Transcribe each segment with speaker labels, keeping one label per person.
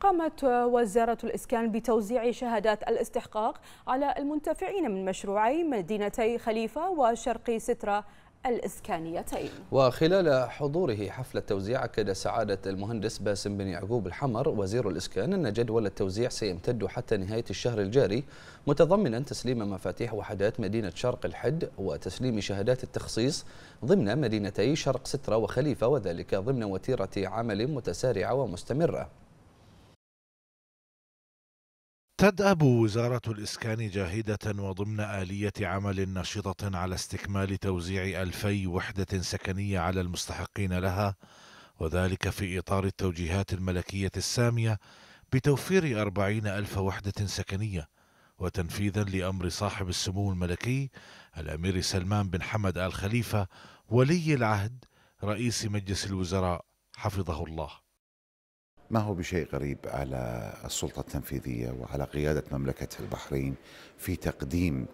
Speaker 1: قامت وزارة الإسكان بتوزيع شهادات الاستحقاق على المنتفعين من مشروعي مدينتي خليفة وشرق سترة الإسكانيتين
Speaker 2: وخلال حضوره حفل التوزيع أكد سعادة المهندس باسم بن يعقوب الحمر وزير الإسكان أن جدول التوزيع سيمتد حتى نهاية الشهر الجاري متضمنا تسليم مفاتيح وحدات مدينة شرق الحد وتسليم شهادات التخصيص ضمن مدينتي شرق سترة وخليفة وذلك ضمن وتيرة عمل متسارعة ومستمرة تدأب وزارة الإسكان جاهدة وضمن آلية عمل نشطة على استكمال توزيع ألفي وحدة سكنية على المستحقين لها وذلك في إطار التوجيهات الملكية السامية بتوفير أربعين ألف وحدة سكنية وتنفيذا لأمر صاحب السمو الملكي الأمير سلمان بن حمد آل خليفة ولي العهد رئيس مجلس الوزراء حفظه الله
Speaker 1: ما هو بشيء غريب على السلطة التنفيذية وعلى قيادة مملكة البحرين في تقديم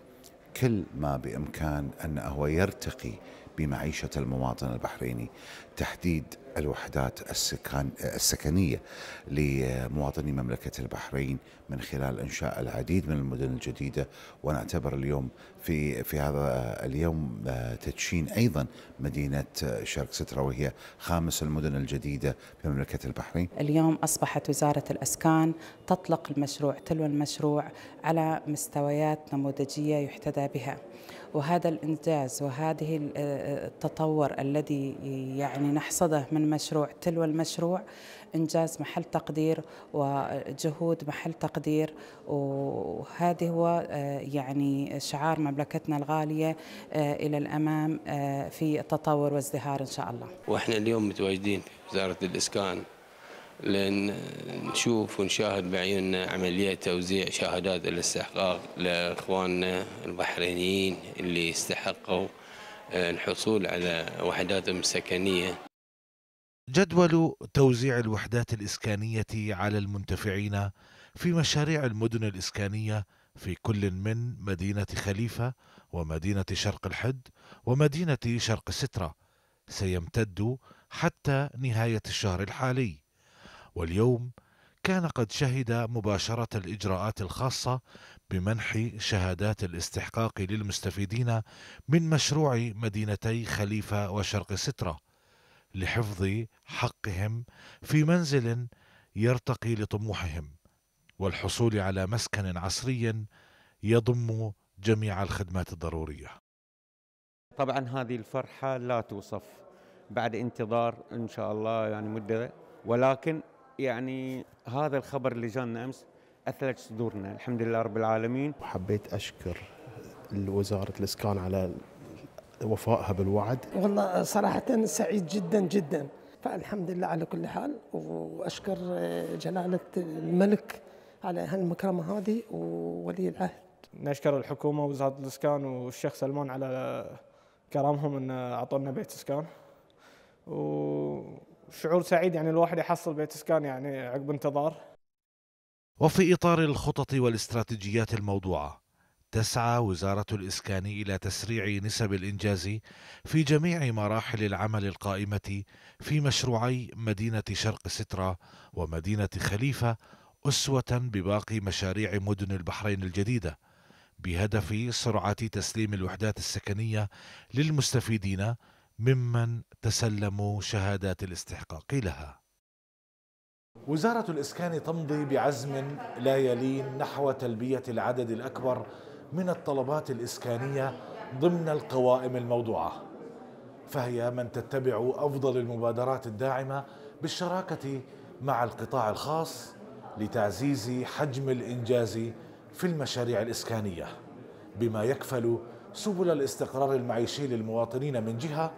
Speaker 1: كل ما بإمكان أنه يرتقي بمعيشة المواطن البحريني تحديد الوحدات السكان السكنية لمواطني مملكة البحرين من خلال إنشاء العديد من المدن الجديدة ونعتبر اليوم في في هذا اليوم آه، تدشين أيضا مدينة شرق سترة وهي خامس المدن الجديدة في مملكة البحرين اليوم أصبحت وزارة الأسكان تطلق المشروع تلو المشروع على مستويات نموذجية يحتذى بها وهذا الإنجاز وهذه آه، آه، التطور الذي يعني نحصده من مشروع تلو المشروع إنجاز محل تقدير وجهود محل تقدير وهذا هو آه، يعني شعار مملكتنا الغالية إلى الأمام في التطور والازدهار إن شاء الله
Speaker 2: وإحنا اليوم متواجدين في وزارة الإسكان لنشوف ونشاهد بعيوننا عملية توزيع شهادات الاستحقاق لإخواننا
Speaker 1: البحرينيين اللي استحقوا آه، الحصول على وحداتهم السكنية
Speaker 2: جدول توزيع الوحدات الإسكانية على المنتفعين في مشاريع المدن الإسكانية في كل من مدينة خليفة ومدينة شرق الحد ومدينة شرق سترة سيمتد حتى نهاية الشهر الحالي واليوم كان قد شهد مباشرة الإجراءات الخاصة بمنح شهادات الاستحقاق للمستفيدين من مشروع مدينتي خليفة وشرق سترة لحفظ حقهم في منزل يرتقي لطموحهم والحصول على مسكن عصري يضم جميع الخدمات الضرورية
Speaker 1: طبعا هذه الفرحة لا توصف بعد انتظار إن شاء الله يعني مدة ولكن يعني هذا الخبر اللي جانا امس اثلج صدورنا الحمد لله رب العالمين وحبيت اشكر وزاره الاسكان على وفائها بالوعد والله صراحه سعيد جدا جدا فالحمد لله على كل حال واشكر
Speaker 2: جلاله الملك على هالمكرمه هذه وولي العهد نشكر الحكومه ووزاره الاسكان والشيخ سلمان على كرمهم ان اعطونا بيت اسكان و شعور سعيد يعني الواحد يحصل بيت اسكان يعني عقب انتظار وفي اطار الخطط والاستراتيجيات الموضوعه تسعى وزاره الاسكان الى تسريع نسب الانجاز في جميع مراحل العمل القائمه في مشروعي مدينه شرق ستره ومدينه خليفه اسوه بباقي مشاريع مدن البحرين الجديده بهدف سرعه تسليم الوحدات السكنيه للمستفيدين ممن تسلموا شهادات الاستحقاق لها وزارة الإسكان تمضي بعزم لا يلين نحو تلبية العدد الأكبر من الطلبات الإسكانية ضمن القوائم الموضوعة فهي من تتبع أفضل المبادرات الداعمة بالشراكة مع القطاع الخاص لتعزيز حجم الإنجاز في المشاريع الإسكانية بما يكفل سبل الاستقرار المعيشي للمواطنين من جهة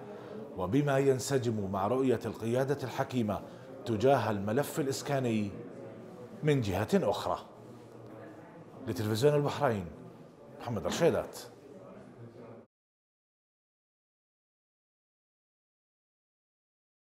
Speaker 2: وبما ينسجم مع رؤية القيادة الحكيمة تجاه الملف الإسكاني من جهة أخرى لتلفزيون البحرين محمد رشيدات